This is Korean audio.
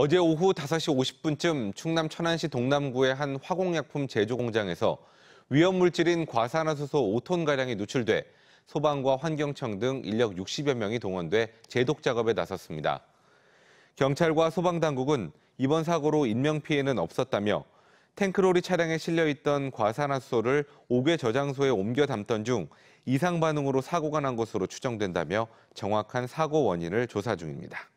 어제 오후 5시 50분쯤 충남 천안시 동남구의 한 화공약품 제조 공장에서 위험물질인 과산화수소 5톤가량이 누출돼 소방과 환경청 등 인력 60여 명이 동원돼 제독 작업에 나섰습니다. 경찰과 소방당국은 이번 사고로 인명피해는 없었다며 탱크로리 차량에 실려있던 과산화수소를 옥외 저장소에 옮겨 담던 중 이상 반응으로 사고가 난 것으로 추정된다며 정확한 사고 원인을 조사 중입니다.